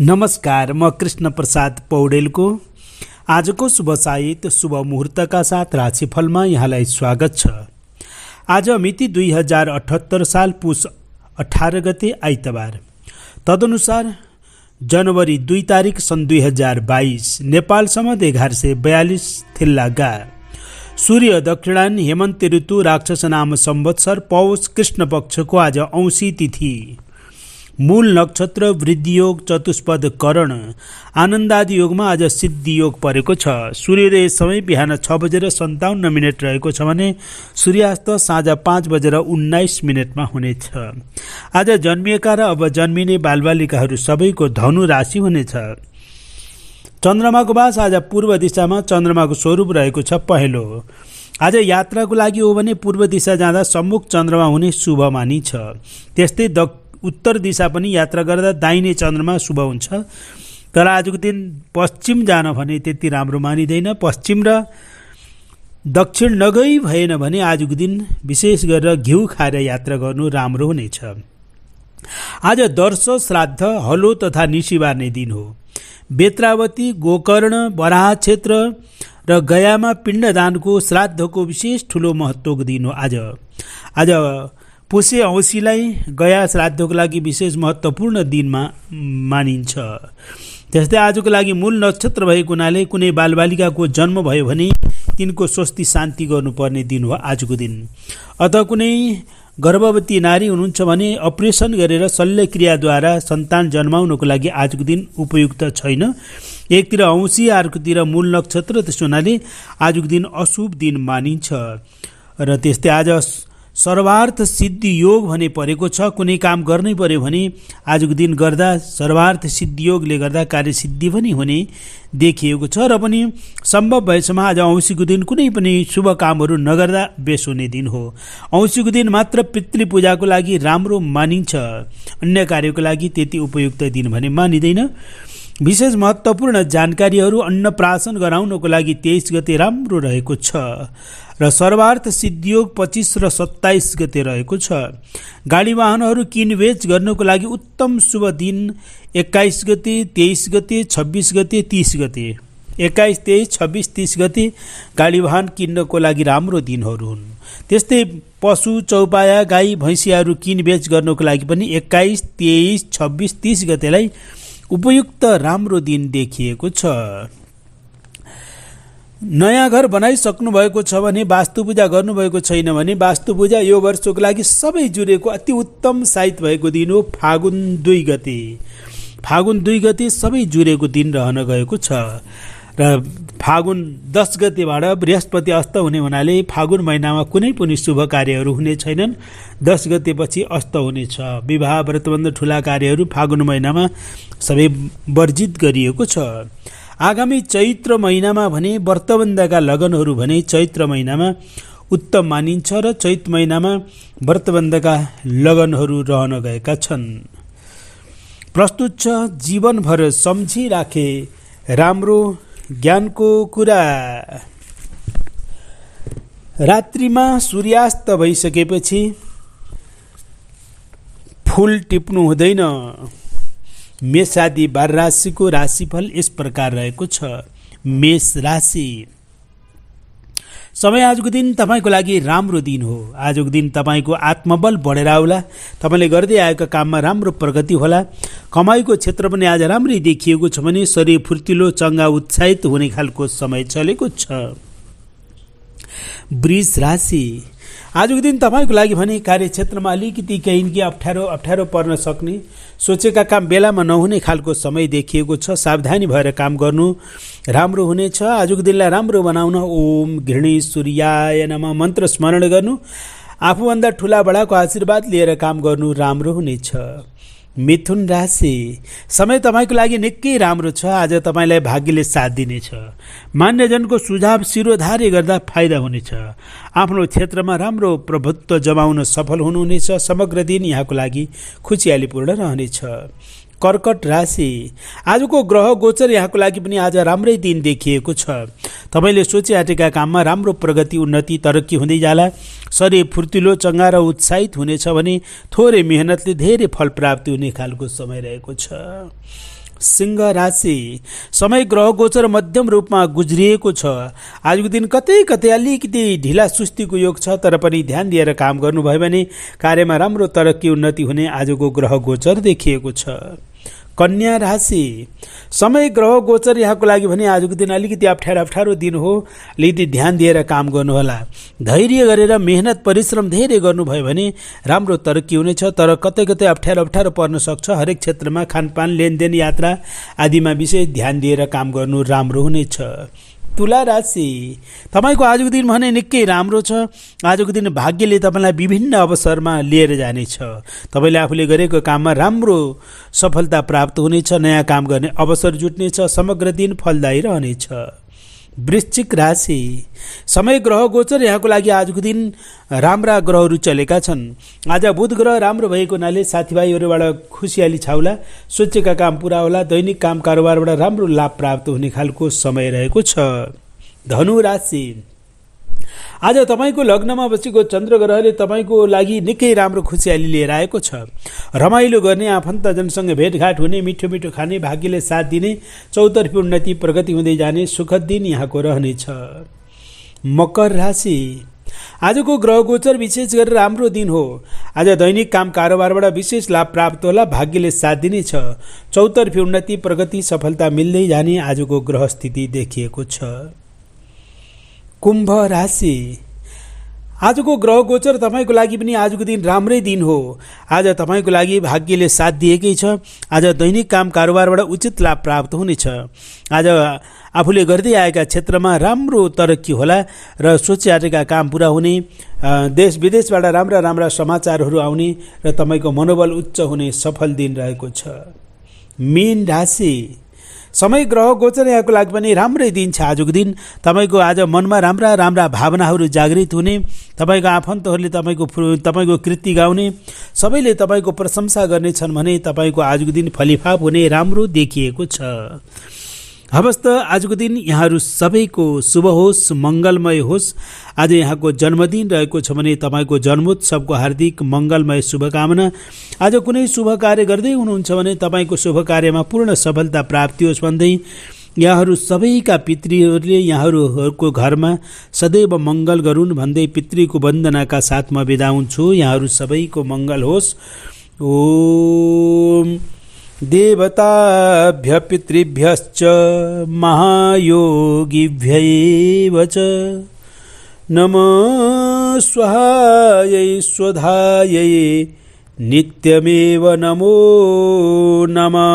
नमस्कार म कृष्ण प्रसाद पौडेलको आजको शुभ साहित शुभ मुहुर्तका साथ राशिफलमा यहाँलाई स्वागत छ आज मिति दुई हजार अठहत्तर साल पुस अठार गते आइतबार तदनुसार जनवरी दुई तारिक सन् दुई हजार बाइस नेपालसम्म एघार सय बयालिस थिल्लागा सूर्य दक्षिणान हेमन्त ऋतु राक्षस नाम संवत्सर पौष कृष्ण पक्षको आज औँसी तिथि मूल नक्षत्र वृद्धि योग वृद्धियोग करण आनन्दादि योगमा आज सिद्धि योग परेको छ सूर्योदय समय बिहान छ बजेर सन्ताउन्न मिनट रहेको छ भने सूर्यास्त साँझ पाँच बजेर उन्नाइस मिनटमा हुनेछ आज जन्मिएका र अब जन्मिने बालबालिकाहरू सबैको धनु राशि हुनेछ चन्द्रमाको बास आज पूर्व दिशामा चन्द्रमाको स्वरूप रहेको छ पहेलो आज यात्राको लागि हो भने पूर्व दिशा जाँदा सम्मुख चन्द्रमा हुने शुभ मानिन्छ त्यस्तै दक्ष उत्तर दिशा पनि यात्रा गर्दा दाहिने चन्द्रमा शुभ हुन्छ तर आजको दिन पश्चिम जान भने त्यति राम्रो मानिँदैन पश्चिम र दक्षिण नगई भएन भने आजको दिन विशेष गरेर घिउ खाएर यात्रा गर्नु राम्रो हुनेछ आज दर्श श्राद्ध हलो तथा निसिबार्ने दिन हो बेत्रावती गोकर्ण बराह क्षेत्र र गयामा पिण्डदानको श्राद्धको विशेष ठुलो महत्त्वको दिन हो आज आज पुषे औँसीलाई गया श्राद्धको लागि विशेष महत्त्वपूर्ण दिनमा मानिन्छ त्यस्तै आजको लागि मूल नक्षत्र भएको हुनाले कुनै बालबालिकाको जन्म भयो भने तिनको स्वस्ति शान्ति गर्नुपर्ने दिन हो आजको दिन अत कुनै गर्भवती नारी हुनुहुन्छ भने अपरेसन गरेर शल्यक्रियाद्वारा सन्तान जन्माउनको लागि आजको दिन उपयुक्त छैन एकतिर औँसी अर्कोतिर मूल नक्षत्र त्यसो हुनाले आजको दिन अशुभ दिन मानिन्छ र त्यस्तै आज सर्वार्थ सिद्धि योग भने परेको छ कुनै काम गर्नै पर्यो भने आजको दिन गर्दा सर्वार्थ सिद्धि योगले गर्दा सिद्धि पनि हुने देखिएको छ र पनि सम्भव भएसम्म आज औँसीको दिन कुनै पनि शुभ कामहरू नगर्दा बेस हुने दिन हो औँसीको दिन मात्र पितृपूजाको लागि राम्रो मानिन्छ अन्य कार्यको लागि त्यति उपयुक्त दिन भने मानिँदैन विशेष महत्त्वपूर्ण जानकारीहरू अन्नप्राशन गराउनको लागि तेइस गते राम्रो रहेको छ र सर्वार्थ सिद्धियोग पच्चिस र सत्ताइस गते रहेको छ गाडी वाहनहरू किनबेच गर्नको लागि उत्तम शुभ दिन एक्काइस गते तेइस गते छब्बिस गते तिस गते एक्काइस तेइस छब्बिस तिस गते गाडी वाहन किन्नको लागि राम्रो दिनहरू हुन् त्यस्तै पशु चौपाया गाई भैँसीहरू किनबेच गर्नको लागि पनि एक्काइस तेइस छब्बिस तिस गतेलाई उपयुक्त राम्रो दिन देखिएको छ नयाँ घर बनाइसक्नु भएको छ भने वास्तु पूजा गर्नुभएको छैन भने वास्तु पूजा यो वर्षको लागि सबै जुरेको अति उत्तम साइत भएको दिन हो फागुन दुई गते फागुन दुई गते सबै जुरेको दिन रहन गएको छ र फागुन दस गतेबाट बृहस्पति अस्त हुने हुनाले फागुन महिनामा कुनै पनि शुभ कार्यहरू हुने छैनन् दस गतेपछि अस्त हुनेछ विवाह व्रतबन्ध ठुला कार्यहरू फागुन महिनामा सबै वर्जित गरिएको छ आगामी चैत्र महिनामा भने व्रतबन्धका लगनहरू भने चैत्र महिनामा उत्तम मानिन्छ र चैत महिनामा व्रतबन्धका लगनहरू रहन गएका छन् प्रस्तुत छ जीवनभर सम्झिराखे राम्रो ज्ञानको कुरा रात्रिमा सूर्यास्त भइसकेपछि फुल टिप्नु हुँदैन मेषादि बार राशिको राशिफल यस प्रकार रहेको छ मेष राशि समय आजको दिन तपाईँको लागि राम्रो दिन हो आजको दिन तपाईँको आत्मबल बढेर आउला तपाईँले गर्दै आएका काममा राम्रो प्रगति होला कमाईको क्षेत्र पनि आज राम्रै देखिएको छ भने शरीर फुर्तिलो चङ्गा उत्साहित हुने खालको समय चलेको छ वृष राशि आजको दिन तपाईँको लागि भने कार्यक्षेत्रमा अलिकति केही कि अप्ठ्यारो अप्ठ्यारो पर्न सक्ने सोचेका काम बेलामा नहुने खालको समय देखिएको छ सावधानी भएर काम गर्नु राम्रो हुनेछ आजको दिनलाई राम्रो बनाउन ओम घृणी सूर्याय नमा मन्त्र स्मरण गर्नु आफूभन्दा ठुला बडाको आशीर्वाद लिएर काम गर्नु राम्रो हुनेछ मिथुन राशि समय तपाईँको लागि निकै राम्रो छ आज तपाईँलाई भाग्यले साथ दिनेछ मान्यजनको सुझाव शिरोधारी गर्दा फाइदा हुनेछ आफ्नो क्षेत्रमा राम्रो प्रभुत्व जमाउन सफल हुनुहुनेछ समग्र दिन यहाँको लागि खुसियालीपूर्ण रहनेछ कर्कट राशि आजको ग्रह गोचर यहाँको लागि पनि आज राम्रै दिन देखिएको छ तपाईँले आँटेका काममा राम्रो प्रगति उन्नति तरक्की हुँदै जाला शरीर फुर्तिलो चङ्गा र उत्साहित हुनेछ भने थोरै मेहनतले धेरै फल प्राप्ति हुने खालको समय रहेको छ सिंह राशि समय ग्रह गोचर मध्यम रूपमा गुज्रिएको छ आजको दिन कतै कतै अलिकति ढिला सुस्तीको योग छ तर पनि ध्यान दिएर काम गर्नुभयो भने कार्यमा राम्रो तरक्की उन्नति हुने आजको ग्रह गोचर देखिएको छ कन्या राशि समय ग्रह गोचर यहाँको लागि भने आजको दिन अलिकति अप्ठ्यारो अप्ठ्यारो दिन हो अलिकति ध्यान दिएर काम गर्नुहोला धैर्य गरेर मेहनत परिश्रम धेरै गर्नुभयो भने राम्रो तरक्की हुनेछ तर कतै कतै अप्ठ्यारो अप्ठ्यारो पर्न सक्छ हरेक क्षेत्रमा खानपान लेनदेन यात्रा आदिमा विशेष ध्यान दिएर काम गर्नु राम्रो हुनेछ तुला राशि तपाईँको आजको दिन भने निकै राम्रो छ आजको दिन भाग्यले तपाईँलाई विभिन्न अवसरमा लिएर जानेछ तपाईँले आफूले गरेको काममा राम्रो सफलता प्राप्त हुनेछ नयाँ काम गर्ने अवसर जुट्नेछ समग्र दिन फलदायी रहनेछ वृश्चिक राशि समय ग्रह गोचर यहाँको लागि आजको दिन राम्रा ग्रहहरू चलेका छन् आज बुध ग्रह राम्रो भएको हुनाले साथीभाइहरूबाट खुसियाली छाउला सोचेका काम पुरा होला दैनिक काम कारोबारबाट राम्रो लाभ प्राप्त हुने खालको समय रहेको छ धनु राशि आज तपाईँको लग्नमा बसेको चन्द्र ग्रहले तपाईँको लागि निकै राम्रो खुसियाली लिएर आएको छ रमाइलो गर्ने आफन्तजनसँग भेटघाट हुने मिठो मिठो खाने भाग्यले साथ दिने चौतर्फी उन्नति प्रगति हुँदै जाने सुखद दिन यहाँको रहनेछ मकर राशि आजको ग्रह गोचर विशेष गरेर राम्रो दिन हो आज दैनिक काम कारोबारबाट विशेष लाभ प्राप्त होला भाग्यले साथ दिनेछ चौतर्फी उन्नति प्रगति सफलता मिल्दै जाने आजको ग्रह स्थिति देखिएको छ कुम्भ राशि आजको ग्रह गोचर तपाईँको लागि पनि आजको दिन राम्रै दिन हो आज तपाईँको लागि भाग्यले साथ दिएकै छ आज दैनिक काम कारोबारबाट उचित लाभ प्राप्त हुनेछ आज आफूले गर्दै आएका क्षेत्रमा राम्रो तरक्की होला र सोचिआटेका काम पुरा हुने देश विदेशबाट राम्रा राम्रा समाचारहरू आउने र तपाईँको मनोबल उच्च हुने सफल दिन रहेको छ मेन राशि समय ग्रह गोचर यहाँको लागि पनि राम्रै दिन छ आजको दिन तपाईँको आज मनमा राम्रा राम्रा भावनाहरू जागृत हुने तपाईँको आफन्तहरूले तपाईँको तपाईँको कृति गाउने सबैले तपाईँको प्रशंसा गर्नेछन् भने तपाईँको आजको दिन फलिफाप हुने राम्रो देखिएको छ हवस् त आजको दिन यहाँहरू सबैको शुभ होस् मङ्गलमय होस् आज यहाँको जन्मदिन रहेको छ भने तपाईँको जन्मोत्सवको हार्दिक मङ्गलमय शुभकामना आज कुनै शुभ कार्य गर्दै हुनुहुन्छ भने तपाईँको शुभ कार्यमा पूर्ण सफलता प्राप्ति होस् भन्दै यहाँहरू सबैका पितृहरूले यहाँहरूको घरमा सदैव मङ्गल गरून् भन्दै पितृको वन्दनाका साथमा बिदा हुन्छु यहाँहरू सबैको मङ्गल होस् ओम देवताभ्य पितृभ्य महायोगिभ्य च नमः स्वहायै नित्यमेव नमो नमः